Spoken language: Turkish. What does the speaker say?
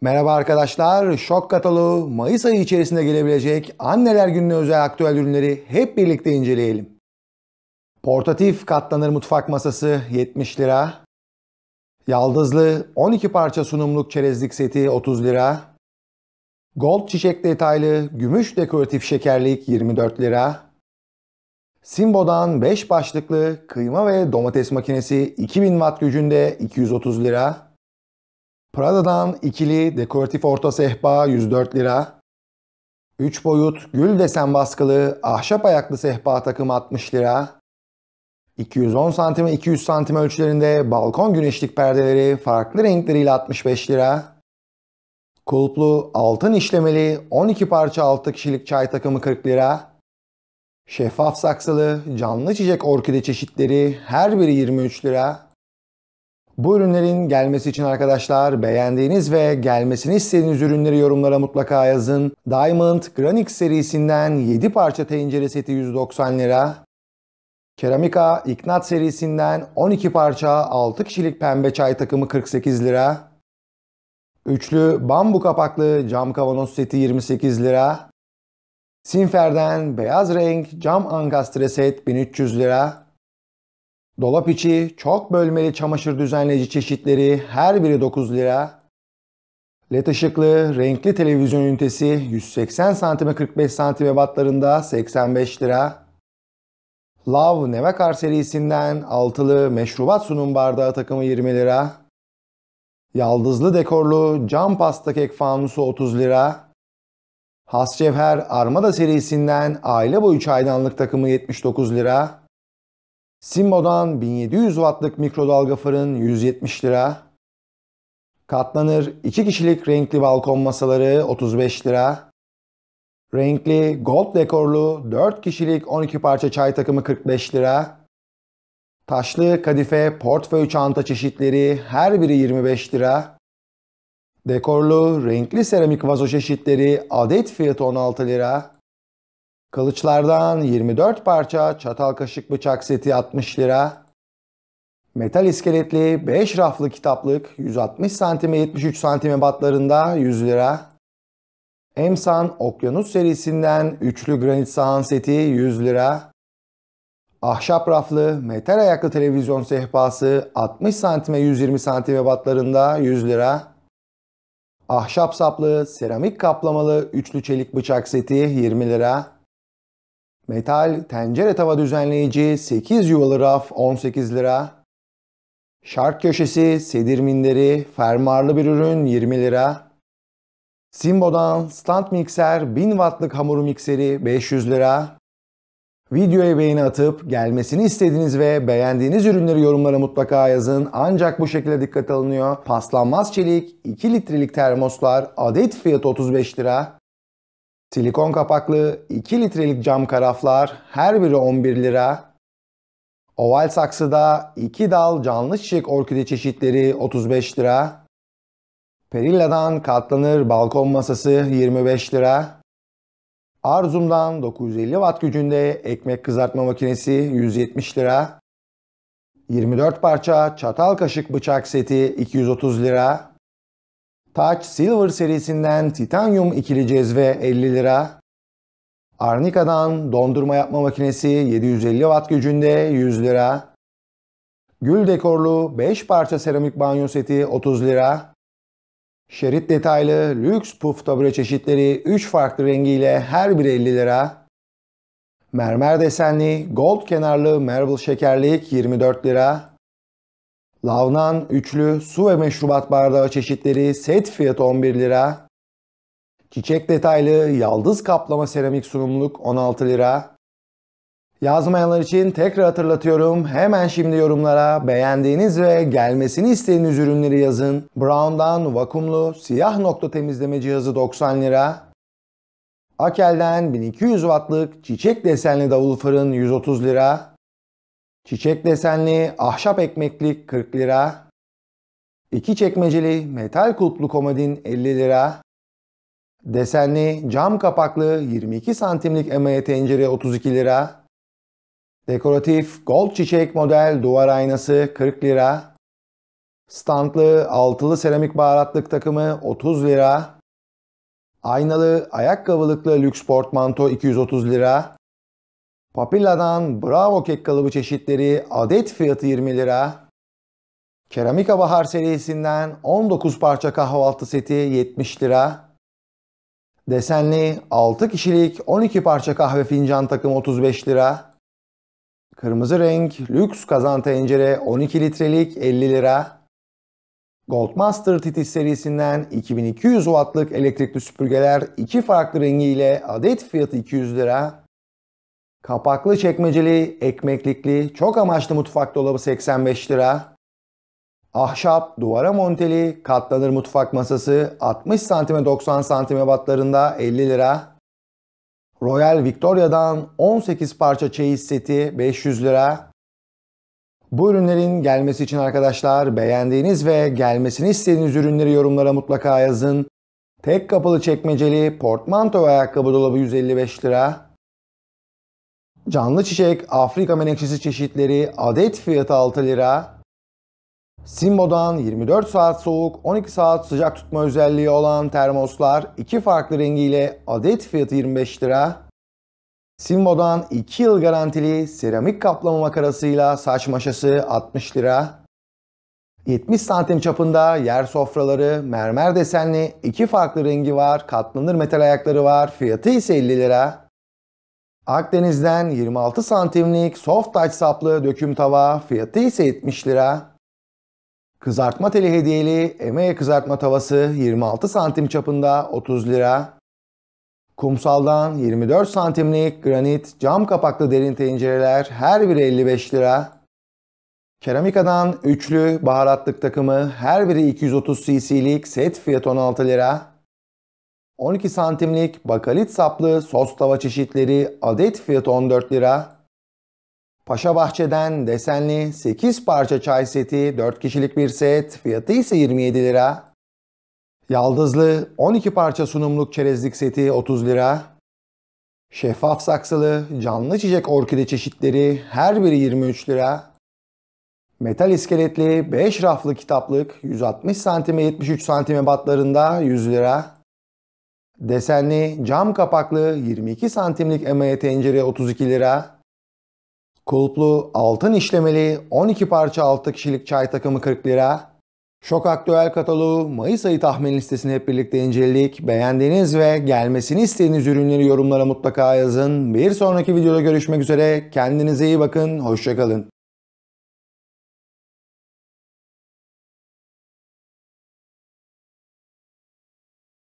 Merhaba arkadaşlar, Şok Kataloğu Mayıs ayı içerisinde gelebilecek Anneler Günü'ne özel aktüel ürünleri hep birlikte inceleyelim. Portatif katlanır mutfak masası 70 lira. Yaldızlı 12 parça sunumluk çerezlik seti 30 lira. Gold çiçek detaylı gümüş dekoratif şekerlik 24 lira. Simbo'dan 5 başlıklı kıyma ve domates makinesi 2000 watt gücünde 230 lira. Prada'dan ikili dekoratif orta sehpa 104 lira. 3 boyut gül desen baskılı ahşap ayaklı sehpa takım 60 lira. 210 santim 200 santim ölçülerinde balkon güneşlik perdeleri farklı renkleriyle 65 lira. Kulplu altın işlemeli 12 parça 6 kişilik çay takımı 40 lira. Şeffaf saksılı canlı çiçek orkide çeşitleri her biri 23 lira. Bu ürünlerin gelmesi için arkadaşlar beğendiğiniz ve gelmesini istediğiniz ürünleri yorumlara mutlaka yazın. Diamond Granix serisinden 7 parça tencere seti 190 lira. Keramika Ignat serisinden 12 parça 6 kişilik pembe çay takımı 48 lira. Üçlü bambu kapaklı cam kavanoz seti 28 lira. Sinfer'den beyaz renk cam ankastre set 1300 lira. Dolap içi, çok bölmeli çamaşır düzenleyici çeşitleri her biri 9 lira. LED ışıklı, renkli televizyon ünitesi 180 santime 45 cm wattlarında 85 lira. Love Nevakar serisinden altılı meşrubat sunum bardağı takımı 20 lira. Yaldızlı dekorlu cam pasta kek fanusu 30 lira. Hascevher Armada serisinden aile boyu çaydanlık takımı 79 lira. Simbo'dan 1700 wattlık mikrodalga fırın 170 lira. Katlanır 2 kişilik renkli balkon masaları 35 lira. Renkli gold dekorlu 4 kişilik 12 parça çay takımı 45 lira. Taşlı kadife portföy çanta çeşitleri her biri 25 lira. Dekorlu renkli seramik vazo çeşitleri adet fiyatı 16 lira. Kılıçlardan 24 parça çatal kaşık bıçak seti 60 lira. Metal iskeletli 5 raflı kitaplık 160 santime 73 santime batlarında 100 lira. Emsan Okyanus serisinden üçlü granit sahan seti 100 lira. Ahşap raflı metal ayaklı televizyon sehpası 60 santime 120 santime batlarında 100 lira. Ahşap saplı seramik kaplamalı üçlü çelik bıçak seti 20 lira. Metal tencere tava düzenleyici 8 yuvalı raf 18 lira. Şark köşesi, sedir minderi, fermuarlı bir ürün 20 lira. Simbo'dan stand mikser 1000 wattlık Hamuru mikseri 500 lira. Videoya beğeni atıp gelmesini istediğiniz ve beğendiğiniz ürünleri yorumlara mutlaka yazın. Ancak bu şekilde dikkat alınıyor. Paslanmaz çelik, 2 litrelik termoslar, adet Fiyat 35 lira. Silikon kapaklı 2 litrelik cam karaflar her biri 11 lira. Oval saksıda 2 dal canlı çiçek orkide çeşitleri 35 lira. Perilla'dan katlanır balkon masası 25 lira. Arzum'dan 950 watt gücünde ekmek kızartma makinesi 170 lira. 24 parça çatal kaşık bıçak seti 230 lira. Touch Silver serisinden Titanium ikili cezve 50 lira. Arnika'dan dondurma yapma makinesi 750 watt gücünde 100 lira. Gül dekorlu 5 parça seramik banyo seti 30 lira. Şerit detaylı lüks puf tabure çeşitleri 3 farklı rengiyle her biri 50 lira. Mermer desenli gold kenarlı marble şekerlik 24 lira. Lavnan üçlü su ve meşrubat bardağı çeşitleri set fiyatı 11 lira. Çiçek detaylı yaldız kaplama seramik sunumluk 16 lira. Yazmayanlar için tekrar hatırlatıyorum. Hemen şimdi yorumlara beğendiğiniz ve gelmesini istediğiniz ürünleri yazın. Brown'dan vakumlu siyah nokta temizleme cihazı 90 lira. Akel'den 1200 wattlık çiçek desenli davul fırın 130 lira. Çiçek desenli ahşap ekmekli 40 lira. 2 çekmeceli metal kulplu komodin 50 lira. Desenli cam kapaklı 22 santimlik emaye tencere 32 lira. Dekoratif gold çiçek model duvar aynası 40 lira. Standlı altılı seramik baharatlık takımı 30 lira. Aynalı ayakkabılıklı lüks portmanto 230 lira. Papilla'dan Bravo kek kalıbı çeşitleri adet fiyatı 20 lira. Keramika Bahar serisinden 19 parça kahvaltı seti 70 lira. Desenli 6 kişilik 12 parça kahve fincan takım 35 lira. Kırmızı renk lüks kazan tencere 12 litrelik 50 lira. Goldmaster Titiz serisinden 2200 wattlık elektrikli süpürgeler 2 farklı rengiyle adet fiyatı 200 lira. Kapaklı çekmeceli, ekmeklikli, çok amaçlı mutfak dolabı 85 lira. Ahşap, duvara monteli, katlanır mutfak masası 60 santime 90 santime batlarında 50 lira. Royal Victoria'dan 18 parça çeyiz seti 500 lira. Bu ürünlerin gelmesi için arkadaşlar beğendiğiniz ve gelmesini istediğiniz ürünleri yorumlara mutlaka yazın. Tek kapalı çekmeceli portmanto ayakkabı dolabı 155 lira. Canlı çiçek, Afrika menekşesi çeşitleri adet fiyatı 6 lira. Simbo'dan 24 saat soğuk, 12 saat sıcak tutma özelliği olan termoslar iki farklı rengiyle adet fiyatı 25 lira. Simbo'dan 2 yıl garantili seramik kaplama makarasıyla saç maşası 60 lira. 70 santim çapında yer sofraları mermer desenli iki farklı rengi var, katlanır metal ayakları var, fiyatı ise 50 lira. Akdeniz'den 26 santimlik soft touch saplı döküm tava fiyatı ise 70 lira. Kızartma teli hediyeli emeğe kızartma tavası 26 santim çapında 30 lira. Kumsaldan 24 santimlik granit cam kapaklı derin tencereler her biri 55 lira. Keramikadan üçlü baharatlık takımı her biri 230 cc'lik set fiyatı 16 lira. 12 santimlik bakalit saplı sos tava çeşitleri adet fiyatı 14 lira. Paşa Bahçe'den desenli 8 parça çay seti 4 kişilik bir set fiyatı ise 27 lira. Yaldızlı 12 parça sunumluk çerezlik seti 30 lira. Şeffaf saksılı canlı çiçek orkide çeşitleri her biri 23 lira. Metal iskeletli 5 raflı kitaplık 160 cm 73 cm batlarında 100 lira. Desenli cam kapaklı 22 santimlik emaye tencere 32 lira. Kulplu altın işlemeli 12 parça 6 kişilik çay takımı 40 lira. Şok Aktüel kataloğu Mayıs ayı tahmin listesini hep birlikte inceledik. Beğendiğiniz ve gelmesini istediğiniz ürünleri yorumlara mutlaka yazın. Bir sonraki videoda görüşmek üzere. Kendinize iyi bakın. Hoşçakalın.